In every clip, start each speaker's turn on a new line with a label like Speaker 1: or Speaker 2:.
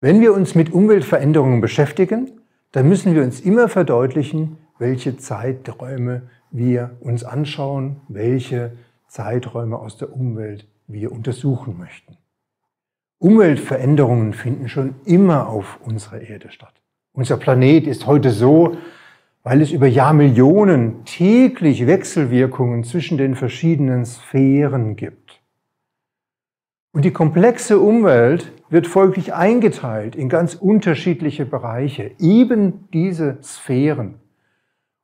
Speaker 1: Wenn wir uns mit Umweltveränderungen beschäftigen, dann müssen wir uns immer verdeutlichen, welche Zeiträume wir uns anschauen, welche Zeiträume aus der Umwelt wir untersuchen möchten. Umweltveränderungen finden schon immer auf unserer Erde statt. Unser Planet ist heute so, weil es über Jahrmillionen täglich Wechselwirkungen zwischen den verschiedenen Sphären gibt. Und die komplexe Umwelt wird folglich eingeteilt in ganz unterschiedliche Bereiche, eben diese Sphären.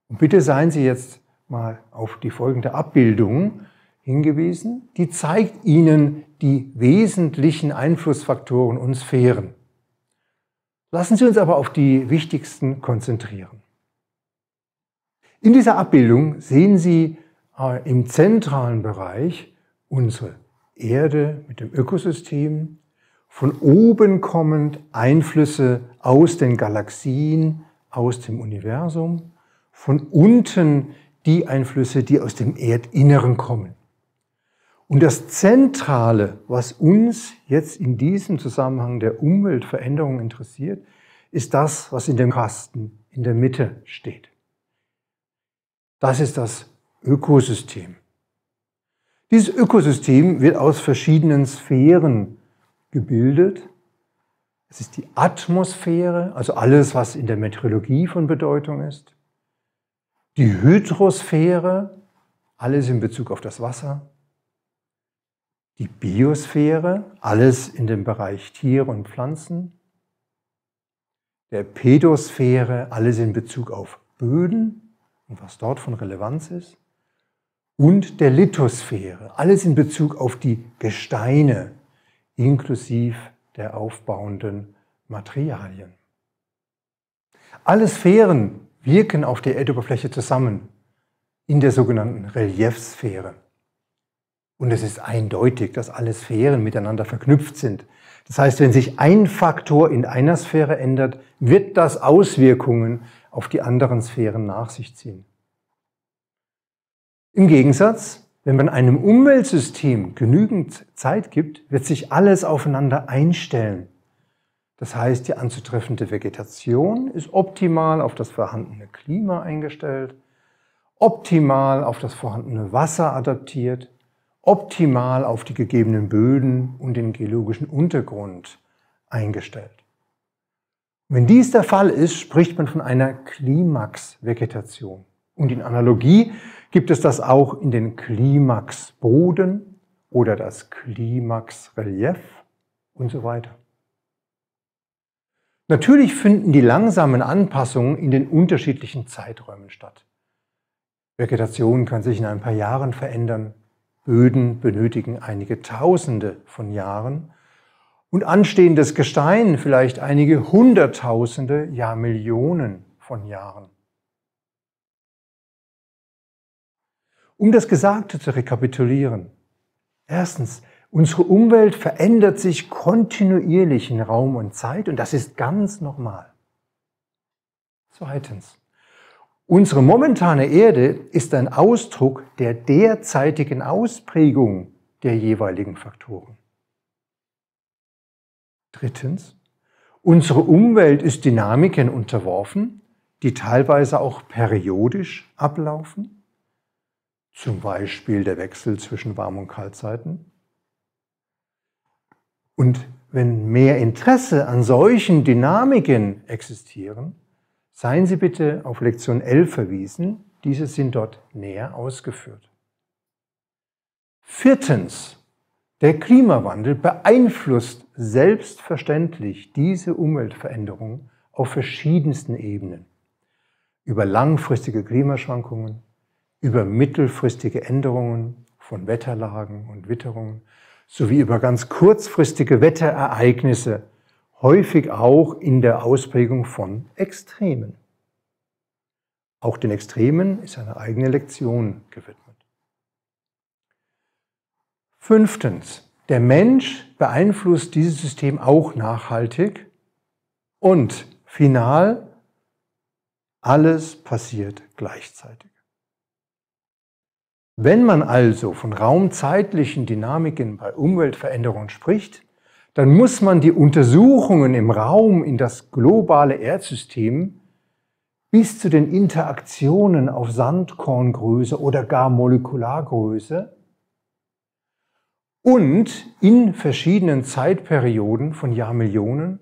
Speaker 1: Und bitte seien Sie jetzt mal auf die folgende Abbildung hingewiesen. Die zeigt Ihnen die wesentlichen Einflussfaktoren und Sphären. Lassen Sie uns aber auf die wichtigsten konzentrieren. In dieser Abbildung sehen Sie äh, im zentralen Bereich unsere Erde mit dem Ökosystem, von oben kommend Einflüsse aus den Galaxien, aus dem Universum, von unten die Einflüsse, die aus dem Erdinneren kommen. Und das Zentrale, was uns jetzt in diesem Zusammenhang der Umweltveränderung interessiert, ist das, was in dem Kasten in der Mitte steht. Das ist das Ökosystem. Dieses Ökosystem wird aus verschiedenen Sphären gebildet. Es ist die Atmosphäre, also alles, was in der Meteorologie von Bedeutung ist. Die Hydrosphäre, alles in Bezug auf das Wasser. Die Biosphäre, alles in dem Bereich Tiere und Pflanzen. Der Pedosphäre, alles in Bezug auf Böden und was dort von Relevanz ist. Und der Lithosphäre, alles in Bezug auf die Gesteine, inklusiv der aufbauenden Materialien. Alle Sphären wirken auf der Erdoberfläche zusammen in der sogenannten Reliefsphäre. Und es ist eindeutig, dass alle Sphären miteinander verknüpft sind. Das heißt, wenn sich ein Faktor in einer Sphäre ändert, wird das Auswirkungen auf die anderen Sphären nach sich ziehen. Im Gegensatz wenn man einem Umweltsystem genügend Zeit gibt, wird sich alles aufeinander einstellen. Das heißt, die anzutreffende Vegetation ist optimal auf das vorhandene Klima eingestellt, optimal auf das vorhandene Wasser adaptiert, optimal auf die gegebenen Böden und den geologischen Untergrund eingestellt. Wenn dies der Fall ist, spricht man von einer Klimaxvegetation. Und in Analogie gibt es das auch in den Klimaxboden oder das Klimaxrelief und so weiter. Natürlich finden die langsamen Anpassungen in den unterschiedlichen Zeiträumen statt. Vegetation kann sich in ein paar Jahren verändern, Böden benötigen einige Tausende von Jahren und anstehendes Gestein vielleicht einige Hunderttausende, ja Millionen von Jahren. Um das Gesagte zu rekapitulieren. Erstens, unsere Umwelt verändert sich kontinuierlich in Raum und Zeit und das ist ganz normal. Zweitens, unsere momentane Erde ist ein Ausdruck der derzeitigen Ausprägung der jeweiligen Faktoren. Drittens, unsere Umwelt ist Dynamiken unterworfen, die teilweise auch periodisch ablaufen zum Beispiel der Wechsel zwischen Warm- und Kaltzeiten. Und wenn mehr Interesse an solchen Dynamiken existieren, seien Sie bitte auf Lektion 11 verwiesen. Diese sind dort näher ausgeführt. Viertens. Der Klimawandel beeinflusst selbstverständlich diese Umweltveränderungen auf verschiedensten Ebenen. Über langfristige Klimaschwankungen, über mittelfristige Änderungen von Wetterlagen und Witterungen sowie über ganz kurzfristige Wetterereignisse, häufig auch in der Ausprägung von Extremen. Auch den Extremen ist eine eigene Lektion gewidmet. Fünftens, der Mensch beeinflusst dieses System auch nachhaltig und final, alles passiert gleichzeitig. Wenn man also von raumzeitlichen Dynamiken bei Umweltveränderungen spricht, dann muss man die Untersuchungen im Raum in das globale Erdsystem bis zu den Interaktionen auf Sandkorngröße oder gar Molekulargröße und in verschiedenen Zeitperioden von Jahrmillionen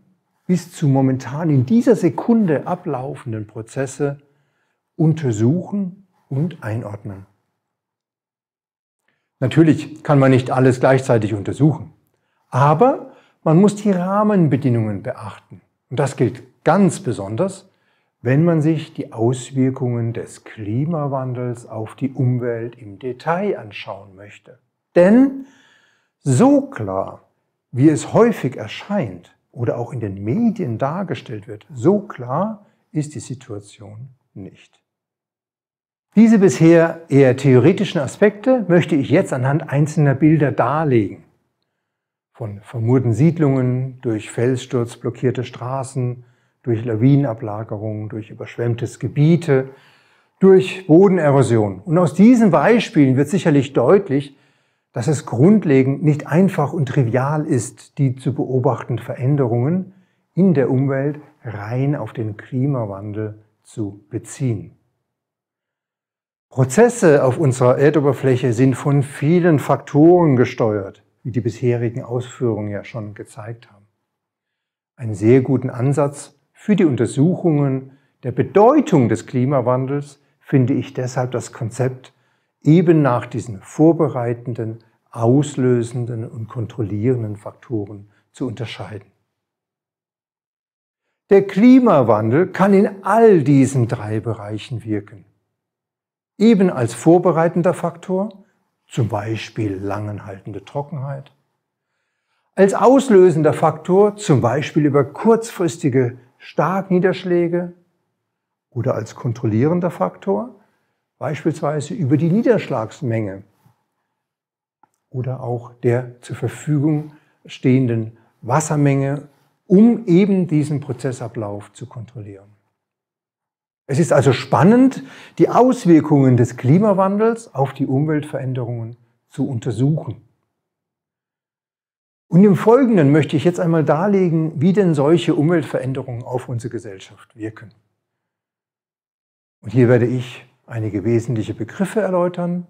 Speaker 1: bis zu momentan in dieser Sekunde ablaufenden Prozesse untersuchen und einordnen. Natürlich kann man nicht alles gleichzeitig untersuchen, aber man muss die Rahmenbedingungen beachten. Und das gilt ganz besonders, wenn man sich die Auswirkungen des Klimawandels auf die Umwelt im Detail anschauen möchte. Denn so klar, wie es häufig erscheint oder auch in den Medien dargestellt wird, so klar ist die Situation nicht. Diese bisher eher theoretischen Aspekte möchte ich jetzt anhand einzelner Bilder darlegen. Von vermurten Siedlungen, durch Felssturz blockierte Straßen, durch Lawinenablagerungen, durch überschwemmtes Gebiete, durch Bodenerosion. Und aus diesen Beispielen wird sicherlich deutlich, dass es grundlegend nicht einfach und trivial ist, die zu beobachtenden Veränderungen in der Umwelt rein auf den Klimawandel zu beziehen. Prozesse auf unserer Erdoberfläche sind von vielen Faktoren gesteuert, wie die bisherigen Ausführungen ja schon gezeigt haben. Einen sehr guten Ansatz für die Untersuchungen der Bedeutung des Klimawandels finde ich deshalb das Konzept eben nach diesen vorbereitenden, auslösenden und kontrollierenden Faktoren zu unterscheiden. Der Klimawandel kann in all diesen drei Bereichen wirken eben als vorbereitender Faktor, zum Beispiel langanhaltende Trockenheit, als auslösender Faktor, zum Beispiel über kurzfristige Starkniederschläge oder als kontrollierender Faktor, beispielsweise über die Niederschlagsmenge oder auch der zur Verfügung stehenden Wassermenge, um eben diesen Prozessablauf zu kontrollieren. Es ist also spannend, die Auswirkungen des Klimawandels auf die Umweltveränderungen zu untersuchen. Und im Folgenden möchte ich jetzt einmal darlegen, wie denn solche Umweltveränderungen auf unsere Gesellschaft wirken. Und hier werde ich einige wesentliche Begriffe erläutern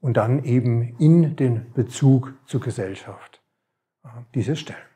Speaker 1: und dann eben in den Bezug zur Gesellschaft äh, diese stellen.